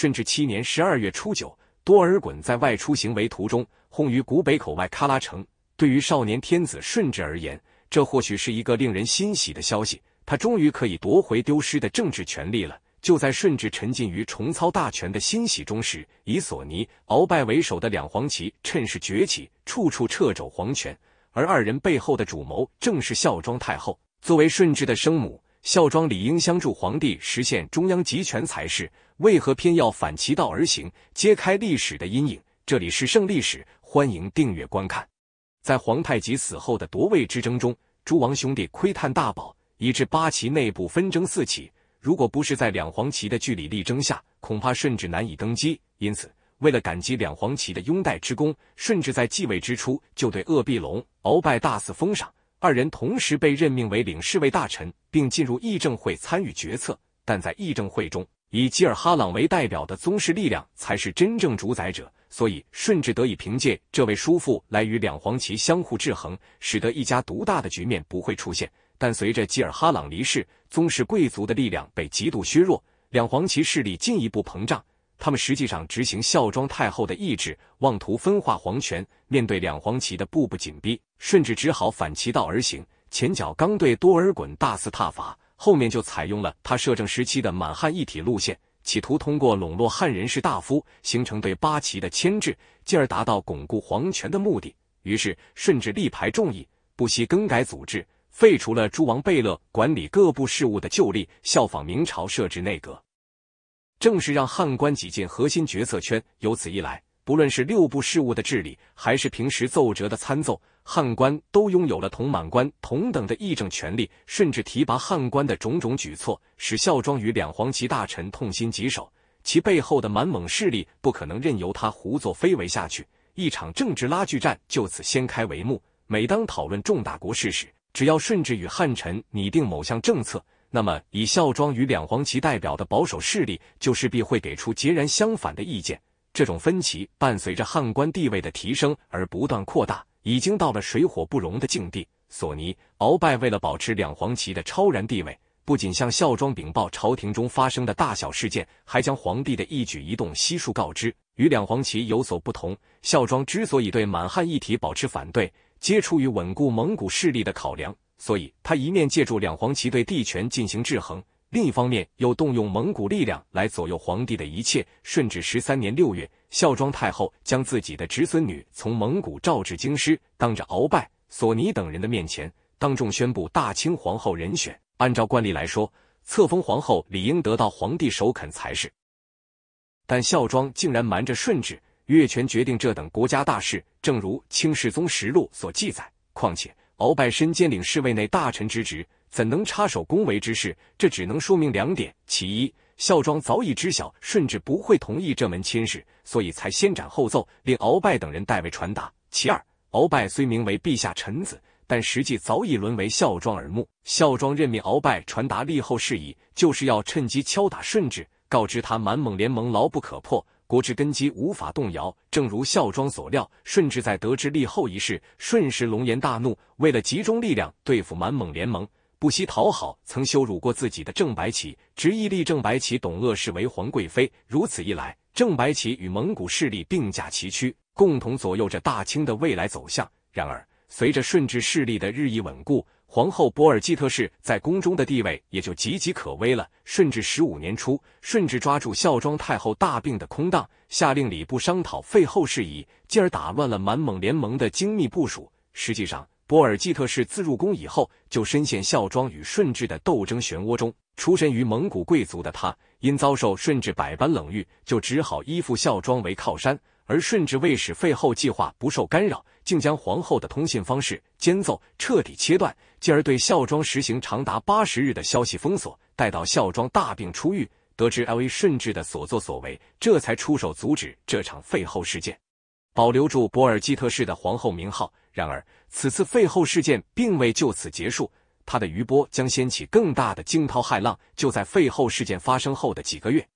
顺治七年十二月初九，多尔衮在外出行为途中，轰于古北口外喀拉城。对于少年天子顺治而言，这或许是一个令人欣喜的消息，他终于可以夺回丢失的政治权利了。就在顺治沉浸于重操大权的欣喜中时，以索尼、鳌拜为首的两黄旗趁势崛起，处处掣肘皇权，而二人背后的主谋正是孝庄太后。作为顺治的生母。孝庄理应相助皇帝实现中央集权才是，为何偏要反其道而行？揭开历史的阴影，这里是《圣历史》，欢迎订阅观看。在皇太极死后的夺位之争中，诸王兄弟窥探大宝，以致八旗内部分争四起。如果不是在两黄旗的据理力争下，恐怕顺治难以登基。因此，为了感激两黄旗的拥戴之功，顺治在继位之初就对鄂必龙、鳌拜大肆封赏，二人同时被任命为领侍卫大臣。并进入议政会参与决策，但在议政会中，以吉尔哈朗为代表的宗室力量才是真正主宰者。所以，顺治得以凭借这位叔父来与两黄旗相互制衡，使得一家独大的局面不会出现。但随着吉尔哈朗离世，宗室贵族的力量被极度削弱，两黄旗势力进一步膨胀。他们实际上执行孝庄太后的意志，妄图分化皇权。面对两黄旗的步步紧逼，顺治只好反其道而行。前脚刚对多尔衮大肆挞伐，后面就采用了他摄政时期的满汉一体路线，企图通过笼络汉人士大夫，形成对八旗的牵制，进而达到巩固皇权的目的。于是，顺治力排众议，不惜更改组织，废除了诸王贝勒管理各部事务的旧例，效仿明朝设置内阁，正是让汉官挤进核心决策圈。由此一来。无论是六部事务的治理，还是平时奏折的参奏，汉官都拥有了同满官同等的议政权力，甚至提拔汉官的种种举措，使孝庄与两黄旗大臣痛心疾首。其背后的满蒙势力不可能任由他胡作非为下去，一场政治拉锯战就此掀开帷幕。每当讨论重大国事时，只要顺治与汉臣拟定某项政策，那么以孝庄与两黄旗代表的保守势力，就势必会给出截然相反的意见。这种分歧伴随着汉官地位的提升而不断扩大，已经到了水火不容的境地。索尼、鳌拜为了保持两黄旗的超然地位，不仅向孝庄禀报朝廷中发生的大小事件，还将皇帝的一举一动悉数告知。与两黄旗有所不同，孝庄之所以对满汉一体保持反对，皆出于稳固蒙古势力的考量。所以他一面借助两黄旗对地权进行制衡。另一方面，又动用蒙古力量来左右皇帝的一切。顺治十三年六月，孝庄太后将自己的侄孙女从蒙古召至京师，当着鳌拜、索尼等人的面前，当众宣布大清皇后人选。按照惯例来说，册封皇后理应得到皇帝首肯才是，但孝庄竟然瞒着顺治越权决定这等国家大事。正如《清世宗实录》所记载，况且鳌拜身兼领侍卫内大臣之职。怎能插手宫闱之事？这只能说明两点：其一，孝庄早已知晓顺治不会同意这门亲事，所以才先斩后奏，令鳌拜等人代为传达；其二，鳌拜虽名为陛下臣子，但实际早已沦为孝庄耳目。孝庄任命鳌拜传达立后事宜，就是要趁机敲打顺治，告知他满蒙联盟牢不可破，国之根基无法动摇。正如孝庄所料，顺治在得知立后一事，瞬时龙颜大怒。为了集中力量对付满蒙联盟，不惜讨好曾羞辱过自己的郑白起，执意立郑白起、董鄂氏为皇贵妃。如此一来，郑白起与蒙古势力并驾齐驱，共同左右着大清的未来走向。然而，随着顺治势力的日益稳固，皇后博尔济特氏在宫中的地位也就岌岌可危了。顺治十五年初，顺治抓住孝庄太后大病的空档，下令礼部商讨废后事宜，进而打乱了满蒙联盟的精密部署。实际上，博尔济特氏自入宫以后，就深陷孝庄与顺治的斗争漩涡中。出身于蒙古贵族的他，因遭受顺治百般冷遇，就只好依附孝庄为靠山。而顺治为使废后计划不受干扰，竟将皇后的通信方式、间奏彻底切断，进而对孝庄实行长达八十日的消息封锁。待到孝庄大病初愈，得知 L.A. 顺治的所作所为，这才出手阻止这场废后事件，保留住博尔济特氏的皇后名号。然而，此次废后事件并未就此结束，他的余波将掀起更大的惊涛骇浪。就在废后事件发生后的几个月，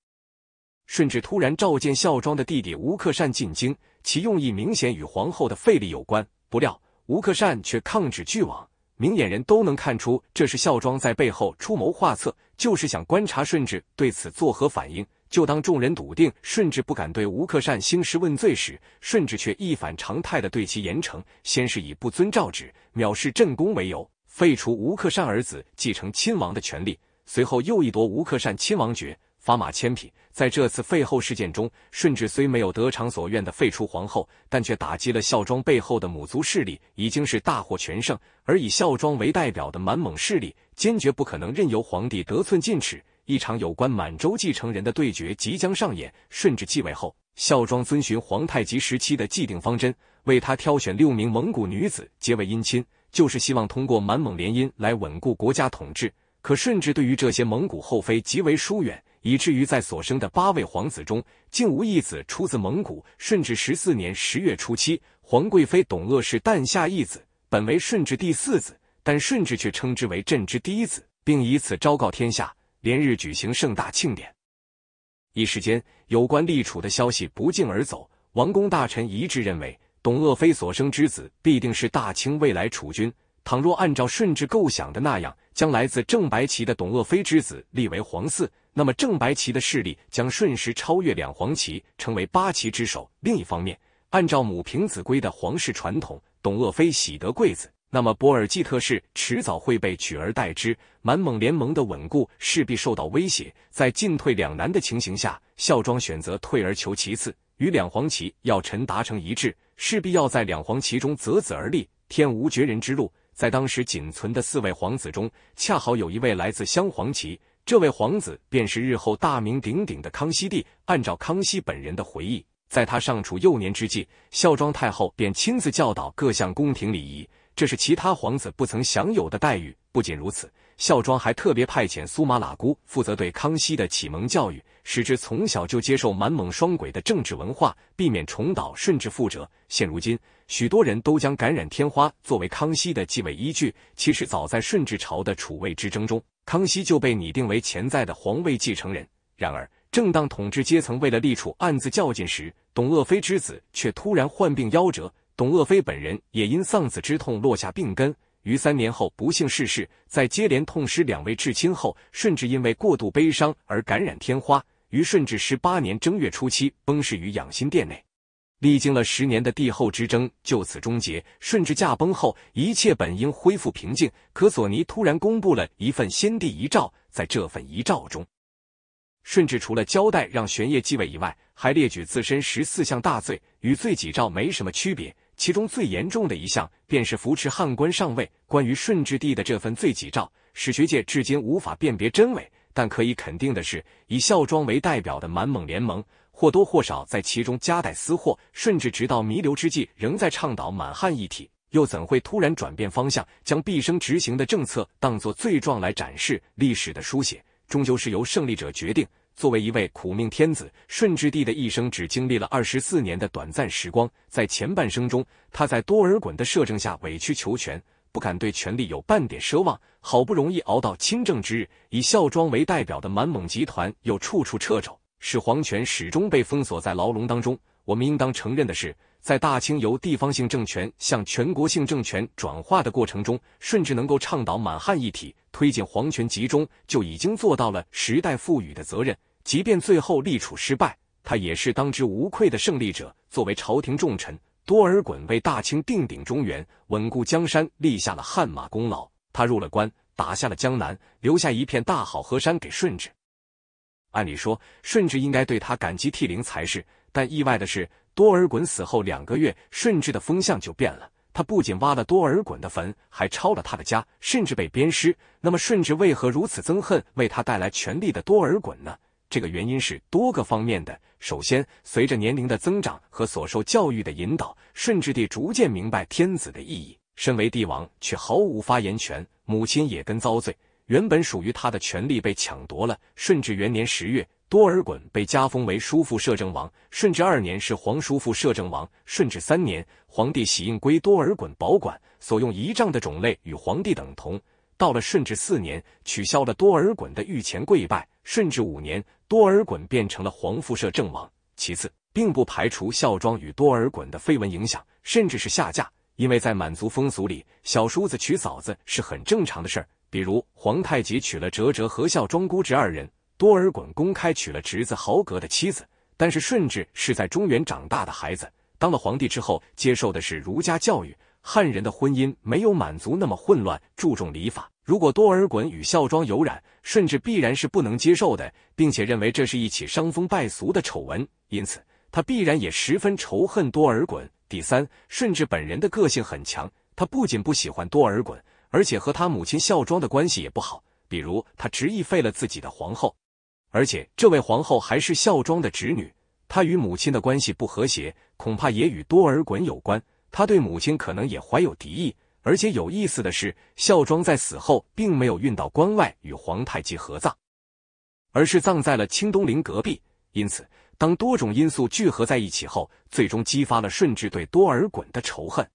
顺治突然召见孝庄的弟弟吴克善进京，其用意明显与皇后的废立有关。不料吴克善却抗旨拒往，明眼人都能看出这是孝庄在背后出谋划策，就是想观察顺治对此作何反应。就当众人笃定顺治不敢对吴克善兴师问罪时，顺治却一反常态的对其严惩。先是以不遵诏旨、藐视朕功为由，废除吴克善儿子继承亲王的权利；随后又一夺吴克善亲王爵，发马千匹。在这次废后事件中，顺治虽没有得偿所愿的废除皇后，但却打击了孝庄背后的母族势力，已经是大获全胜。而以孝庄为代表的满蒙势力，坚决不可能任由皇帝得寸进尺。一场有关满洲继承人的对决即将上演。顺治继位后，孝庄遵循皇太极时期的既定方针，为他挑选六名蒙古女子结为姻亲，就是希望通过满蒙联姻来稳固国家统治。可顺治对于这些蒙古后妃极为疏远，以至于在所生的八位皇子中，竟无一子出自蒙古。顺治十四年十月初七，皇贵妃董鄂氏诞下一子，本为顺治第四子，但顺治却称之为朕之第一子，并以此昭告天下。连日举行盛大庆典，一时间有关立储的消息不胫而走。王公大臣一致认为，董鄂妃所生之子必定是大清未来储君。倘若按照顺治构想的那样，将来自正白旗的董鄂妃之子立为皇嗣，那么正白旗的势力将瞬时超越两黄旗，成为八旗之首。另一方面，按照母凭子归的皇室传统，董鄂妃喜得贵子。那么，博尔济特氏迟早会被取而代之，满蒙联盟的稳固势必受到威胁。在进退两难的情形下，孝庄选择退而求其次，与两黄旗要臣达成一致，势必要在两黄旗中择子而立。天无绝人之路，在当时仅存的四位皇子中，恰好有一位来自镶黄旗，这位皇子便是日后大名鼎鼎的康熙帝。按照康熙本人的回忆，在他尚处幼年之际，孝庄太后便亲自教导各项宫廷礼仪。这是其他皇子不曾享有的待遇。不仅如此，孝庄还特别派遣苏玛喇姑负责对康熙的启蒙教育，使之从小就接受满蒙双轨的政治文化，避免重蹈顺治覆辙。现如今，许多人都将感染天花作为康熙的继位依据。其实，早在顺治朝的储位之争中，康熙就被拟定为潜在的皇位继承人。然而，正当统治阶层为了立储暗自较劲时，董鄂妃之子却突然患病夭折。董鄂妃本人也因丧子之痛落下病根，于三年后不幸逝世。在接连痛失两位至亲后，顺治因为过度悲伤而感染天花，于顺治十八年正月初七崩逝于养心殿内。历经了十年的帝后之争就此终结。顺治驾崩后，一切本应恢复平静，可索尼突然公布了一份先帝遗诏。在这份遗诏中，顺治除了交代让玄烨继位以外，还列举自身十四项大罪，与罪己诏没什么区别。其中最严重的一项，便是扶持汉官上位。关于顺治帝的这份罪己诏，史学界至今无法辨别真伪。但可以肯定的是，以孝庄为代表的满蒙联盟，或多或少在其中夹带私货。顺治直到弥留之际，仍在倡导满汉一体，又怎会突然转变方向，将毕生执行的政策当作罪状来展示？历史的书写，终究是由胜利者决定。作为一位苦命天子，顺治帝的一生只经历了二十四年的短暂时光。在前半生中，他在多尔衮的摄政下委曲求全，不敢对权力有半点奢望。好不容易熬到亲政之日，以孝庄为代表的满蒙集团又处处掣肘，使皇权始终被封锁在牢笼当中。我们应当承认的是，在大清由地方性政权向全国性政权转化的过程中，顺治能够倡导满汉一体，推进皇权集中，就已经做到了时代赋予的责任。即便最后立储失败，他也是当之无愧的胜利者。作为朝廷重臣，多尔衮为大清定鼎中原、稳固江山立下了汗马功劳。他入了关，打下了江南，留下一片大好河山给顺治。按理说，顺治应该对他感激涕零才是。但意外的是，多尔衮死后两个月，顺治的风向就变了。他不仅挖了多尔衮的坟，还抄了他的家，甚至被鞭尸。那么，顺治为何如此憎恨为他带来权力的多尔衮呢？这个原因是多个方面的。首先，随着年龄的增长和所受教育的引导，顺治帝逐渐明白天子的意义。身为帝王却毫无发言权，母亲也跟遭罪。原本属于他的权力被抢夺了。顺治元年十月，多尔衮被加封为叔父摄政王。顺治二年是皇叔父摄政王。顺治三年，皇帝玺印归多尔衮保管，所用仪仗的种类与皇帝等同。到了顺治四年，取消了多尔衮的御前跪拜。顺治五年，多尔衮变成了皇父摄政王。其次，并不排除孝庄与多尔衮的绯闻影响，甚至是下嫁，因为在满族风俗里，小叔子娶嫂子是很正常的事儿。比如皇太极娶了哲哲和孝庄姑侄二人，多尔衮公开娶了侄子豪格的妻子。但是顺治是在中原长大的孩子，当了皇帝之后接受的是儒家教育，汉人的婚姻没有满族那么混乱，注重礼法。如果多尔衮与孝庄有染，顺治必然是不能接受的，并且认为这是一起伤风败俗的丑闻，因此他必然也十分仇恨多尔衮。第三，顺治本人的个性很强，他不仅不喜欢多尔衮。而且和他母亲孝庄的关系也不好，比如他执意废了自己的皇后，而且这位皇后还是孝庄的侄女，他与母亲的关系不和谐，恐怕也与多尔衮有关，他对母亲可能也怀有敌意。而且有意思的是，孝庄在死后并没有运到关外与皇太极合葬，而是葬在了清东陵隔壁。因此，当多种因素聚合在一起后，最终激发了顺治对多尔衮的仇恨。